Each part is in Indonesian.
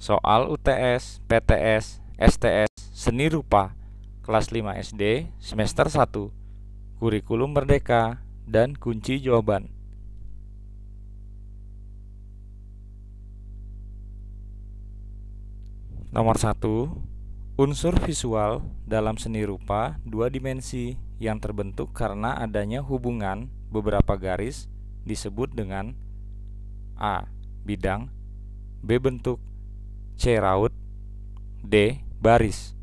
soal UTS, PTS, STS, seni rupa, kelas 5 SD, semester 1, kurikulum merdeka, dan kunci jawaban. Nomor 1, unsur visual dalam seni rupa dua dimensi yang terbentuk karena adanya hubungan beberapa garis disebut dengan A. bidang B. bentuk C. Raut D. Baris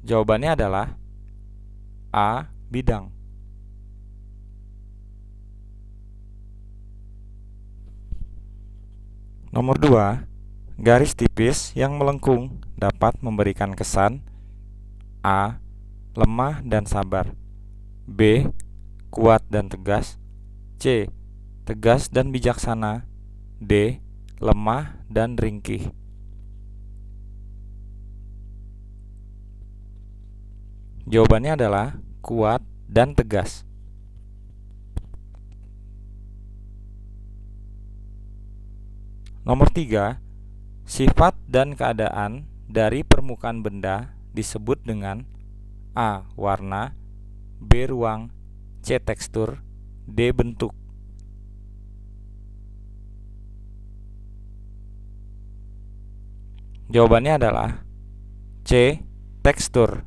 Jawabannya adalah A. Bidang Nomor 2 Garis tipis yang melengkung dapat memberikan kesan A. Lemah dan sabar B. Kuat dan tegas C tegas dan bijaksana. D. Lemah dan ringkih. Jawabannya adalah kuat dan tegas. Nomor tiga, Sifat dan keadaan dari permukaan benda disebut dengan A. Warna B. Ruang C. Tekstur D. Bentuk Jawabannya adalah C. Tekstur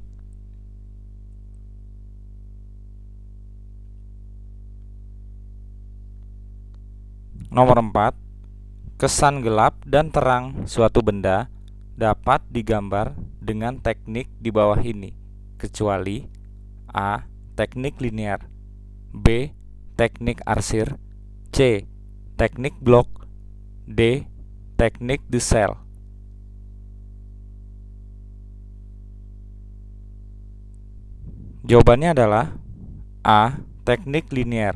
Nomor 4 Kesan gelap dan terang suatu benda dapat digambar dengan teknik di bawah ini kecuali A. Teknik linear B. Teknik arsir C. Teknik blok D. Teknik desel. Jawabannya adalah A. Teknik linier.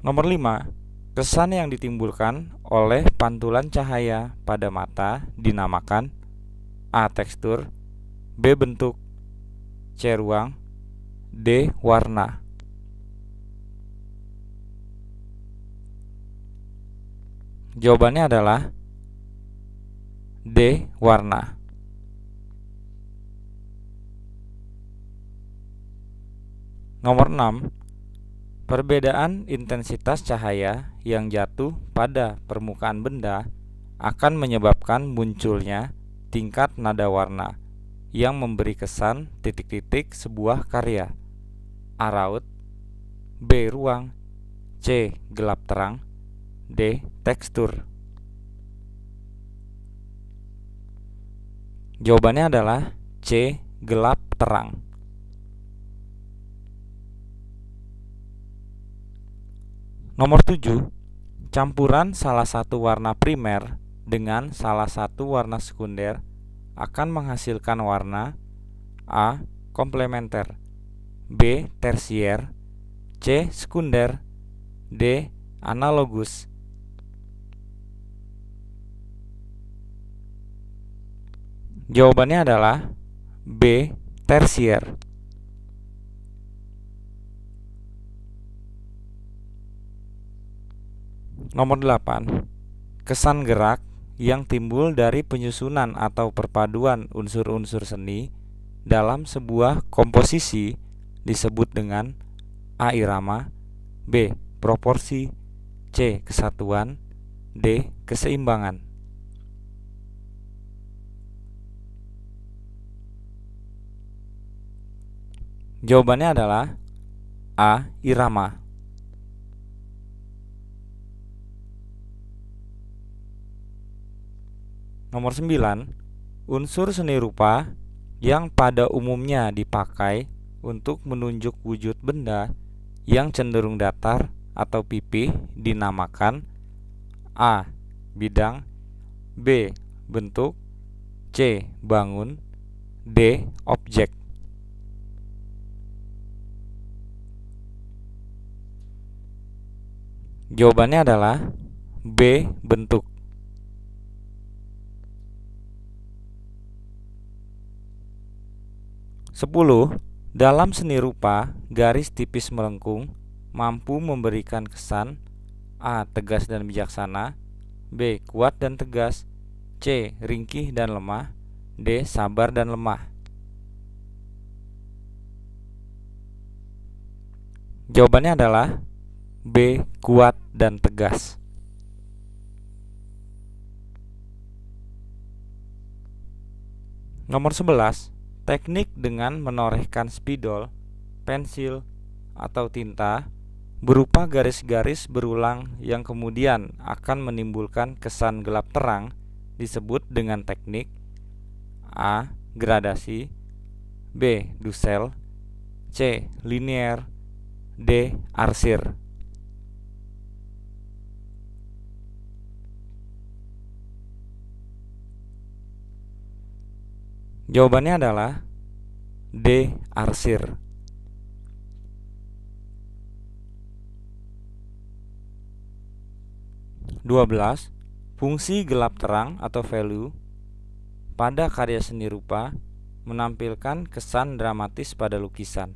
Nomor 5. Kesan yang ditimbulkan oleh pantulan cahaya pada mata dinamakan A. Tekstur B. Bentuk C. Ruang D. Warna Jawabannya adalah D. Warna Nomor 6 Perbedaan intensitas cahaya yang jatuh pada permukaan benda akan menyebabkan munculnya tingkat nada warna yang memberi kesan titik-titik sebuah karya A. Raut B. Ruang C. Gelap terang D. Tekstur Jawabannya adalah C. Gelap terang. Nomor 7. Campuran salah satu warna primer dengan salah satu warna sekunder akan menghasilkan warna A. Komplementer B. Tersier C. Sekunder D. Analogus Jawabannya adalah B. Tersier. Nomor 8. Kesan gerak yang timbul dari penyusunan atau perpaduan unsur-unsur seni dalam sebuah komposisi disebut dengan A. Irama B. Proporsi C. Kesatuan D. Keseimbangan Jawabannya adalah A. Irama. Nomor 9. Unsur seni rupa yang pada umumnya dipakai untuk menunjuk wujud benda yang cenderung datar atau pipih dinamakan A. Bidang B. Bentuk C. Bangun D. Objek Jawabannya adalah B. Bentuk Sepuluh Dalam seni rupa, garis tipis melengkung mampu memberikan kesan A. Tegas dan bijaksana B. Kuat dan tegas C. Ringkih dan lemah D. Sabar dan lemah Jawabannya adalah B. Kuat dan tegas Nomor 11. Teknik dengan menorehkan spidol, pensil, atau tinta berupa garis-garis berulang yang kemudian akan menimbulkan kesan gelap terang disebut dengan teknik A. Gradasi B. Dusel C. Linear D. Arsir Jawabannya adalah D. Arsir. Dua belas, fungsi gelap terang atau value pada karya seni rupa menampilkan kesan dramatis pada lukisan,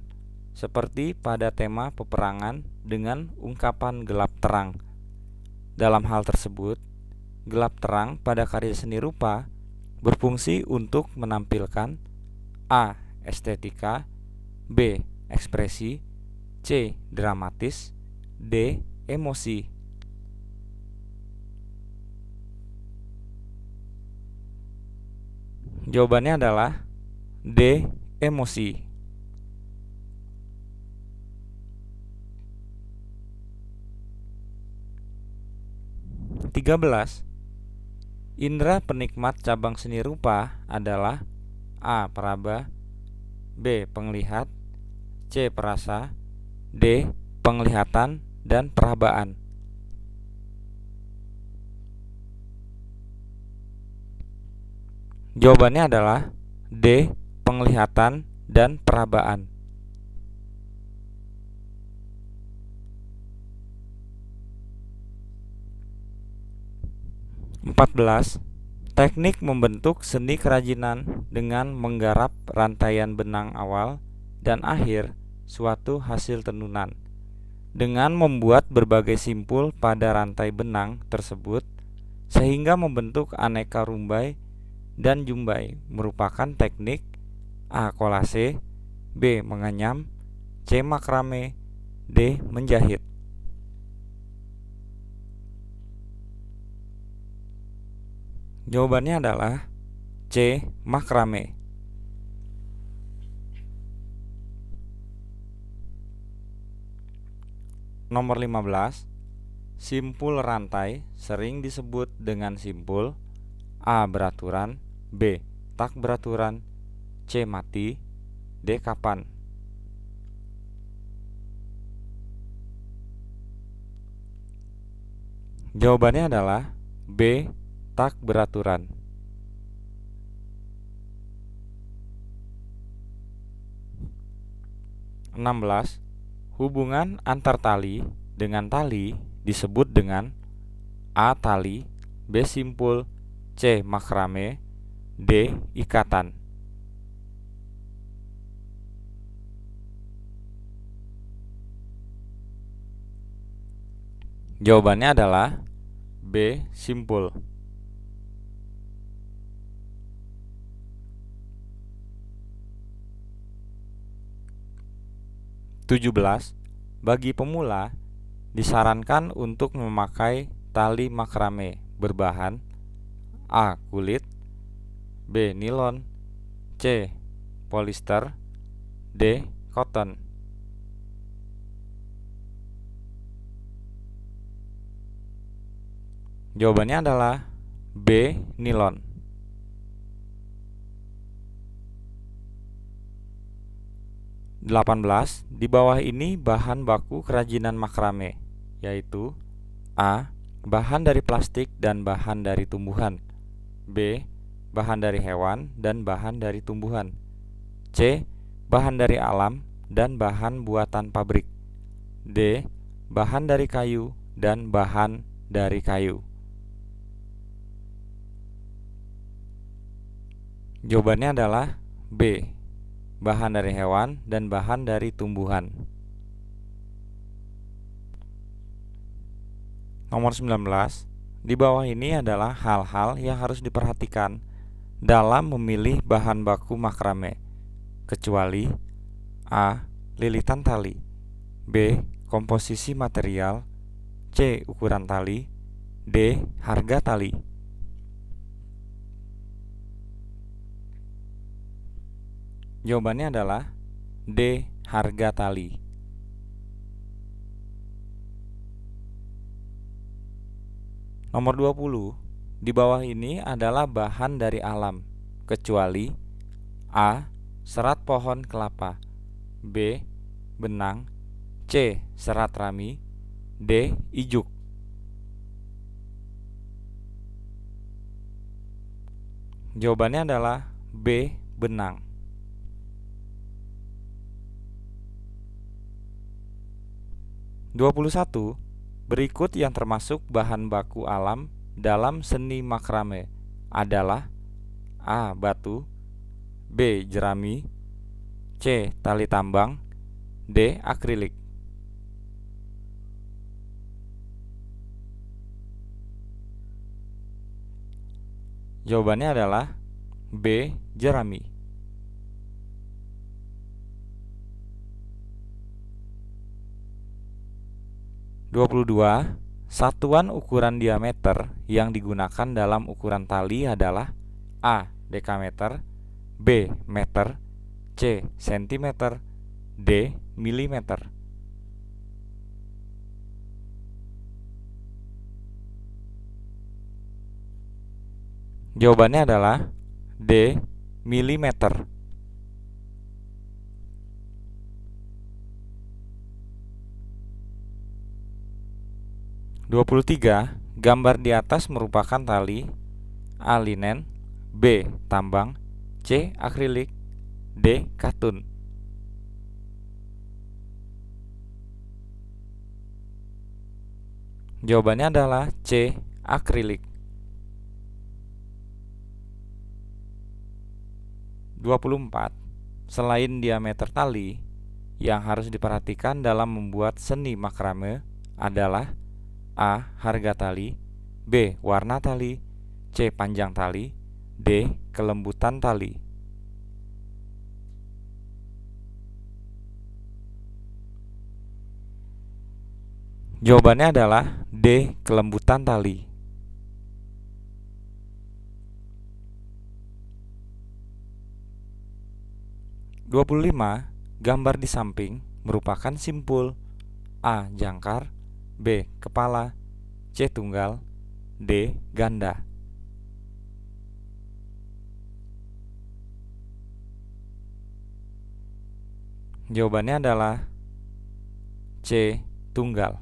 seperti pada tema peperangan dengan ungkapan gelap terang. Dalam hal tersebut, gelap terang pada karya seni rupa berfungsi untuk menampilkan A. estetika B. ekspresi C. dramatis D. emosi Jawabannya adalah D. Emosi Tiga belas Indra penikmat cabang seni rupa adalah A. Peraba B. Penglihat C. Perasa D. Penglihatan dan perabaan Jawabannya adalah D. Penglihatan dan perabaan 14. Teknik membentuk seni kerajinan dengan menggarap rantaian benang awal dan akhir suatu hasil tenunan. Dengan membuat berbagai simpul pada rantai benang tersebut sehingga membentuk aneka rumbai dan jumbai merupakan teknik A. kolase B. menganyam C. makrame D. menjahit Jawabannya adalah C. Makrame. Nomor 15. Simpul rantai sering disebut dengan simpul A. Beraturan B. Tak beraturan C. Mati D. Kapan Jawabannya adalah B tak beraturan. Enam belas, hubungan antar tali dengan tali disebut dengan A. Tali B. Simpul C. Makrame D. Ikatan Jawabannya adalah B. Simpul 17. Bagi pemula, disarankan untuk memakai tali makrame berbahan A. Kulit B. Nilon C. Polister D. Cotton Jawabannya adalah B. Nilon 18 di bawah ini bahan baku kerajinan makrame yaitu A. bahan dari plastik dan bahan dari tumbuhan B. bahan dari hewan dan bahan dari tumbuhan C. bahan dari alam dan bahan buatan pabrik D. bahan dari kayu dan bahan dari kayu Jawabannya adalah B bahan dari hewan, dan bahan dari tumbuhan. Nomor 19. Di bawah ini adalah hal-hal yang harus diperhatikan dalam memilih bahan baku makrame, kecuali A. Lilitan tali B. Komposisi material C. Ukuran tali D. Harga tali Jawabannya adalah D. Harga tali. Nomor 20. Di bawah ini adalah bahan dari alam, kecuali A. Serat pohon kelapa B. Benang C. Serat rami D. Ijuk Jawabannya adalah B. Benang 21. Berikut yang termasuk bahan baku alam dalam seni makrame adalah A. Batu B. Jerami C. Tali tambang D. Akrilik Jawabannya adalah B. Jerami 22. Satuan ukuran diameter yang digunakan dalam ukuran tali adalah A. dekameter B. meter C. sentimeter D. milimeter Jawabannya adalah D. milimeter 23. Gambar di atas merupakan tali A. Linen B. Tambang C. Akrilik D. Katun Jawabannya adalah C. Akrilik 24. Selain diameter tali, yang harus diperhatikan dalam membuat seni makrame adalah A. Harga tali B. Warna tali C. Panjang tali D. Kelembutan tali Jawabannya adalah D. Kelembutan tali Dua puluh lima Gambar di samping merupakan simpul A. Jangkar B. Kepala C. Tunggal D. Ganda Jawabannya adalah C. Tunggal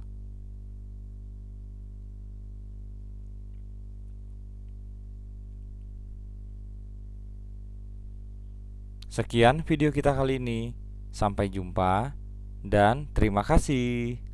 Sekian video kita kali ini. Sampai jumpa dan terima kasih.